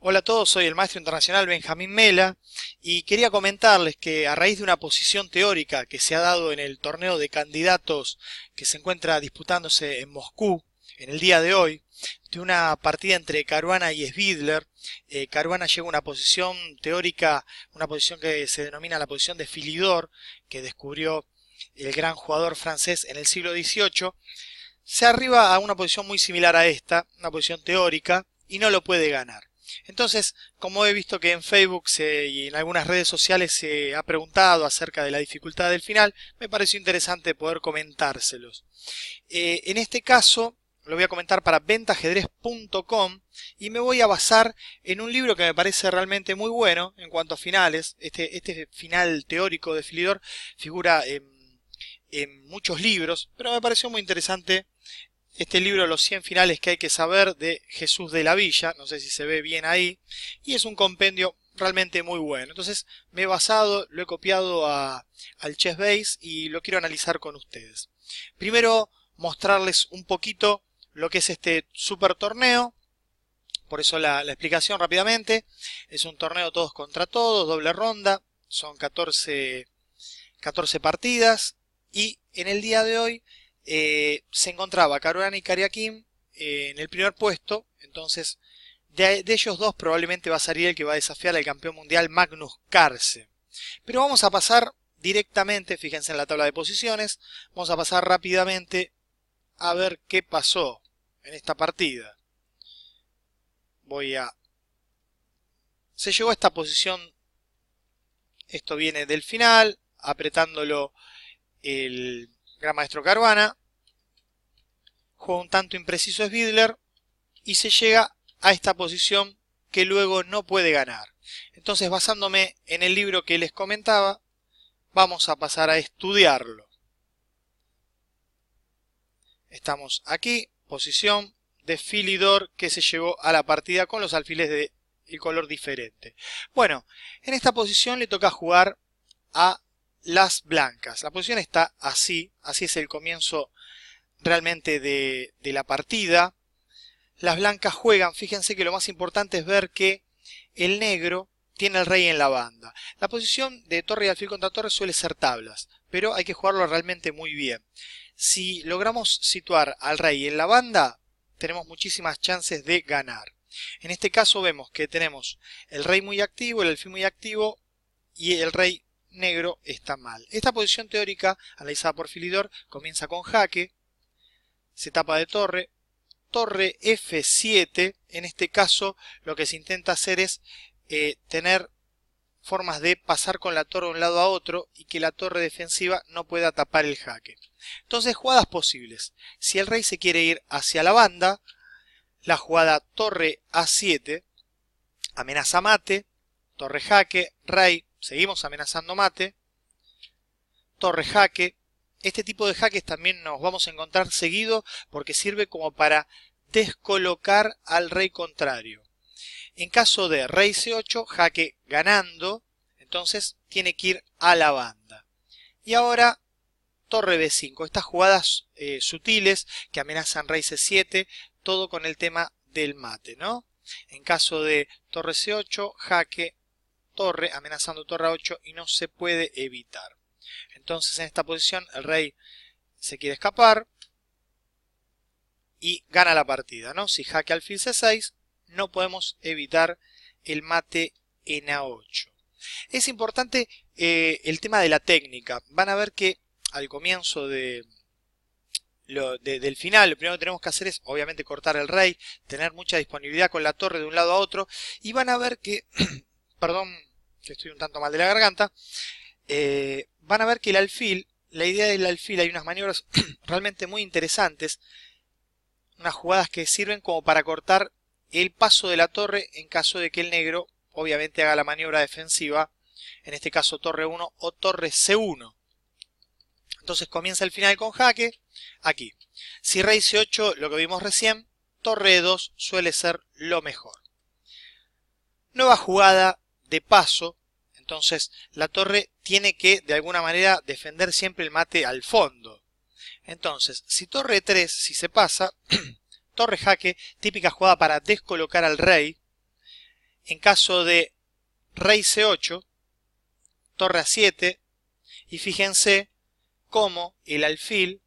Hola a todos, soy el maestro internacional Benjamín Mela y quería comentarles que a raíz de una posición teórica que se ha dado en el torneo de candidatos que se encuentra disputándose en Moscú en el día de hoy, de una partida entre Caruana y Svidler, eh, Caruana llega a una posición teórica, una posición que se denomina la posición de Filidor, que descubrió el gran jugador francés en el siglo XVIII, se arriba a una posición muy similar a esta, una posición teórica, y no lo puede ganar. Entonces, como he visto que en Facebook y en algunas redes sociales se ha preguntado acerca de la dificultad del final, me pareció interesante poder comentárselos. Eh, en este caso, lo voy a comentar para ventajedrez.com y me voy a basar en un libro que me parece realmente muy bueno en cuanto a finales. Este, este final teórico de Filidor figura en, en muchos libros, pero me pareció muy interesante este libro Los 100 finales que hay que saber de Jesús de la Villa, no sé si se ve bien ahí, y es un compendio realmente muy bueno. Entonces me he basado, lo he copiado a, al Chess Base y lo quiero analizar con ustedes. Primero mostrarles un poquito lo que es este super torneo, por eso la, explicación rápidamente. Es un torneo todos contra todos, doble ronda, son 14, 14 partidas y en el día de hoy eh, se encontraba Caruana y Kariakim eh, en el primer puesto, entonces de, ellos dos probablemente va a salir el que va a desafiar al campeón mundial Magnus Carlsen. Pero vamos a pasar directamente, fíjense en la tabla de posiciones, vamos a pasar rápidamente a ver qué pasó en esta partida. Voy a... Se llegó a esta posición, esto viene del final, apretándolo el maestro Caruana, juega un tanto impreciso es Bidler y se llega a esta posición que luego no puede ganar. Entonces, basándome en el libro que les comentaba, vamos a pasar a estudiarlo. Estamos aquí, posición de Filidor que se llevó a la partida con los alfiles de color diferente. Bueno, en esta posición le toca jugar a las blancas. La posición está así, así es el comienzo realmente de, de la partida. Las blancas juegan, fíjense que lo más importante es ver que el negro tiene el rey en la banda. La posición de torre y alfil contra torre suele ser tablas, pero hay que jugarlo realmente muy bien. Si logramos situar al rey en la banda, tenemos muchísimas chances de ganar. En este caso vemos que tenemos el rey muy activo, el alfil muy activo y el rey negro está mal. Esta posición teórica, analizada por Filidor, comienza con jaque, se tapa de torre, torre F7, en este caso lo que se intenta hacer es eh, tener formas de pasar con la torre de un lado a otro y que la torre defensiva no pueda tapar el jaque. Entonces, jugadas posibles. Si el rey se quiere ir hacia la banda, la jugada torre A7, amenaza mate, torre jaque, rey, Seguimos amenazando mate. Torre jaque. Este tipo de jaques también nos vamos a encontrar seguido porque sirve como para descolocar al rey contrario. En caso de rey c8, jaque ganando, entonces tiene que ir a la banda. Y ahora torre b5, estas jugadas eh, sutiles que amenazan rey c7, todo con el tema del mate, ¿no? En caso de torre c8, jaque torre, amenazando torre a 8 y no se puede evitar. Entonces en esta posición el rey se quiere escapar y gana la partida. ¿no? Si al alfil c6 no podemos evitar el mate en a8. Es importante eh, el tema de la técnica. Van a ver que al comienzo de, del final, lo primero que tenemos que hacer es obviamente cortar el rey, tener mucha disponibilidad con la torre de un lado a otro, y van a ver que, perdón que estoy un tanto mal de la garganta, eh, van a ver que el alfil, la idea del alfil, hay unas maniobras realmente muy interesantes, unas jugadas que sirven como para cortar el paso de la torre en caso de que el negro obviamente haga la maniobra defensiva, en este caso torre 1 o torre C1. Entonces comienza el final con jaque, aquí. Si rey C8, lo que vimos recién, torre 2 e suele ser lo mejor. Nueva jugada, de paso, entonces la torre tiene que de alguna manera defender siempre el mate al fondo. Entonces, si torre 3, si se pasa, torre jaque, típica jugada para descolocar al rey. En caso de rey c8, torre a7, y fíjense cómo el alfil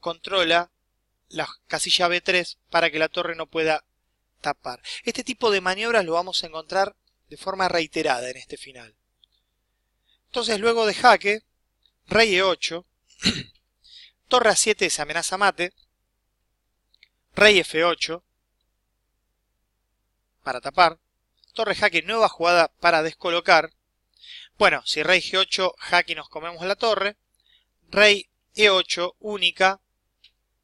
controla la casilla b3 para que la torre no pueda tapar. Este tipo de maniobras lo vamos a encontrar de forma reiterada en este final. Entonces luego de jaque, rey e8, torre a7 se amenaza mate, rey f8 para tapar, torre jaque nueva jugada para descolocar, bueno, si rey g8 jaque nos comemos la torre, rey e8 única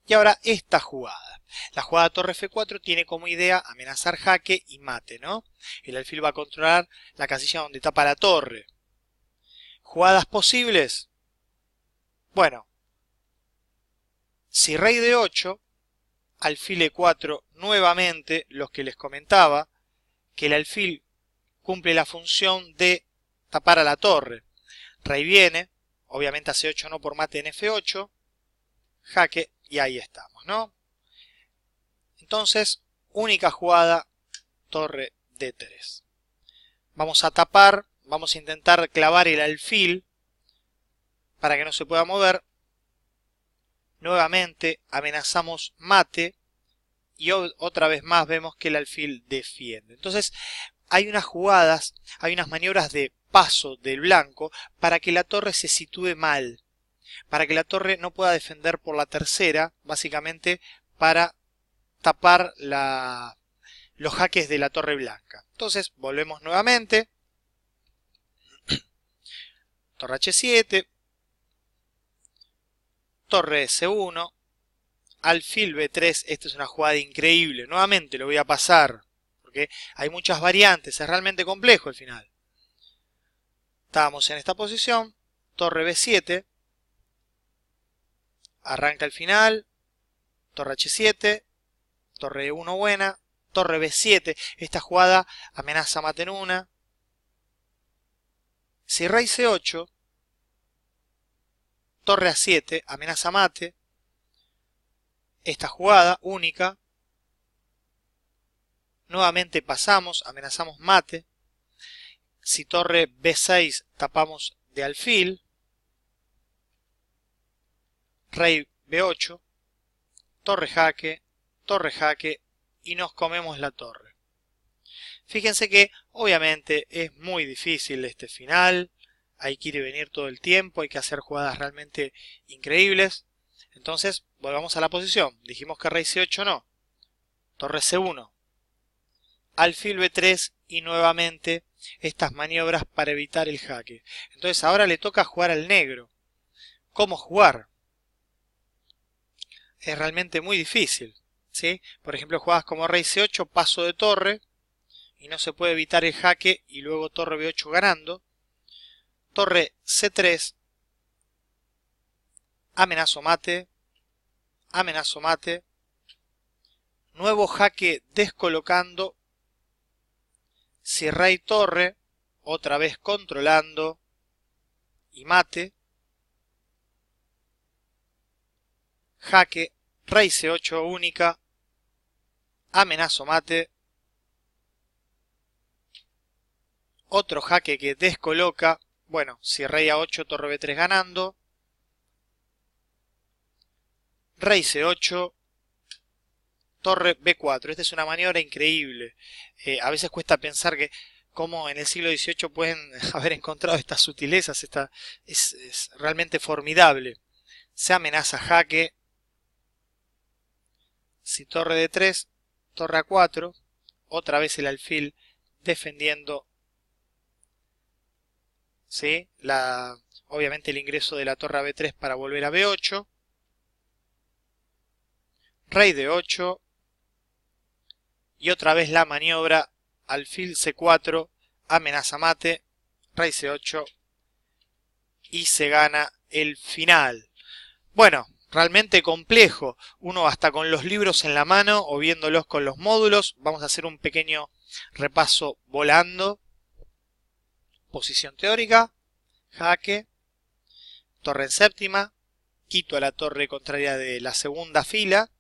y ahora esta jugada. La jugada torre f4 tiene como idea amenazar jaque y mate, ¿no? El alfil va a controlar la casilla donde tapa la torre. ¿Jugadas posibles? Bueno, si rey de 8, alfil e4 nuevamente, los que les comentaba, que el alfil cumple la función de tapar a la torre. Rey viene, obviamente hace 8 no por mate en f8, jaque, y ahí estamos, ¿no? Entonces, única jugada, torre D3. Vamos a tapar, vamos a intentar clavar el alfil para que no se pueda mover. Nuevamente amenazamos mate y otra vez más vemos que el alfil defiende. Entonces hay unas jugadas, hay unas maniobras de paso del blanco para que la torre se sitúe mal, para que la torre no pueda defender por la tercera, básicamente para tapar los jaques de la torre blanca. Entonces volvemos nuevamente. Torre H7. Torre S1. Alfil B3. Esta es una jugada increíble. Nuevamente lo voy a pasar. Porque hay muchas variantes. Es realmente complejo el final. estamos en esta posición. Torre B7. Arranca el final. Torre H7 torre 1 buena, torre b7, esta jugada amenaza mate en una. Si rey c8, torre a 7, amenaza mate. Esta jugada única. Nuevamente pasamos, amenazamos mate. Si torre b6, tapamos de alfil. Rey b8, torre jaque, torre jaque y nos comemos la torre. Fíjense que obviamente es muy difícil este final, hay que ir y venir todo el tiempo, hay que hacer jugadas realmente increíbles. Entonces, volvamos a la posición. Dijimos que rey c8 no. Torre c1. Alfil b3 y nuevamente estas maniobras para evitar el jaque. Entonces ahora le toca jugar al negro. ¿Cómo jugar? Es realmente muy difícil. Por ejemplo, jugadas como rey c8, paso de torre, y no se puede evitar el jaque y luego torre b8 ganando. Torre c3, amenazo mate, amenazo mate, nuevo jaque descolocando, si rey torre, otra vez controlando y mate, jaque, rey c8 única, Amenazo mate. Otro jaque que descoloca. Bueno, si rey a 8, torre b3 ganando. Rey c8. Torre b4. Esta es una maniobra increíble. Eh, a veces cuesta pensar que cómo en el siglo XVIII pueden haber encontrado estas sutilezas. Esta, es, es realmente formidable. Se amenaza jaque. Si torre d3, torre a 4, otra vez el alfil defendiendo ¿sí? la, obviamente el ingreso de la torre B3 para volver a B8, rey de 8 y otra vez la maniobra alfil C4, amenaza mate, rey C8 y se gana el final. Bueno, realmente complejo. Uno hasta con los libros en la mano o viéndolos con los módulos. Vamos a hacer un pequeño repaso volando. Posición teórica, jaque, torre en séptima, quito a la torre contraria de la segunda fila.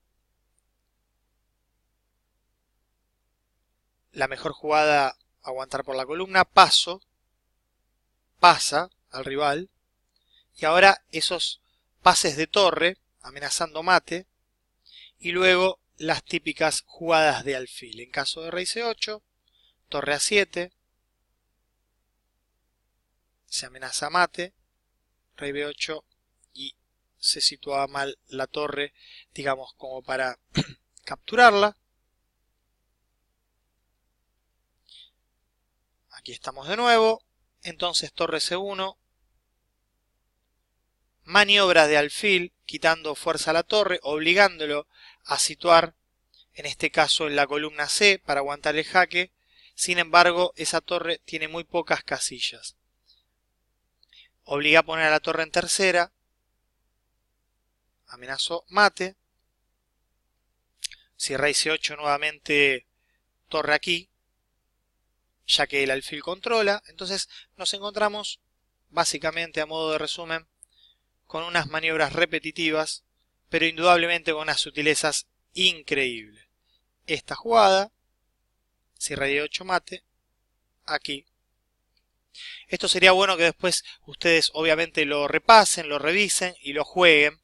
La mejor jugada, aguantar por la columna, paso, pasa al rival. Y ahora esos pases de torre amenazando mate. Y luego las típicas jugadas de alfil. En caso de rey c8, torre a7, se amenaza mate, rey b8 y se situaba mal la torre, digamos, como para capturarla. Aquí estamos de nuevo. Entonces torre c1, maniobras de alfil, quitando fuerza a la torre, obligándolo a situar, en este caso en la columna C, para aguantar el jaque. Sin embargo, esa torre tiene muy pocas casillas. Obliga a poner a la torre en tercera. Amenazo mate. Si rey C8 nuevamente torre aquí, ya que el alfil controla. Entonces nos encontramos, básicamente a modo de resumen, con unas maniobras repetitivas, pero indudablemente con unas sutilezas increíbles. Esta jugada, si rey 8 mate, aquí. Esto sería bueno que después ustedes obviamente lo repasen, lo revisen y lo jueguen.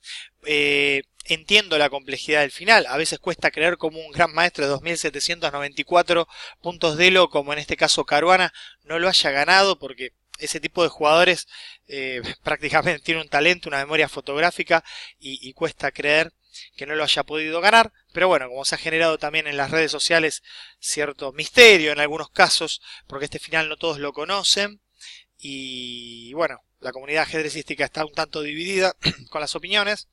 Eh, entiendo la complejidad del final. A veces cuesta creer como un gran maestro de 2794 puntos de lo, como en este caso Caruana, no lo haya ganado porque ese tipo de jugadores eh, prácticamente tiene un talento, una memoria fotográfica y, cuesta creer que no lo haya podido ganar. Pero bueno, como se ha generado también en las redes sociales cierto misterio en algunos casos, porque este final no todos lo conocen. Y bueno, la comunidad ajedrecística está un tanto dividida con las opiniones.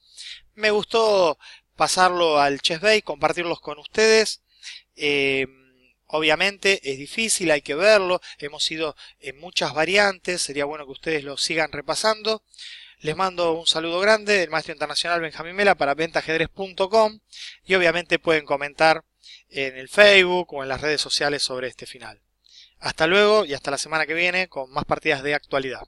Me gustó pasarlo al Chess Bay, compartirlos con ustedes. Eh, Obviamente es difícil, hay que verlo, hemos ido en muchas variantes, sería bueno que ustedes lo sigan repasando. Les mando un saludo grande del maestro internacional Benjamín Mela para ventajedrez.com y obviamente pueden comentar en el Facebook o en las redes sociales sobre este final. Hasta luego y hasta la semana que viene con más partidas de actualidad.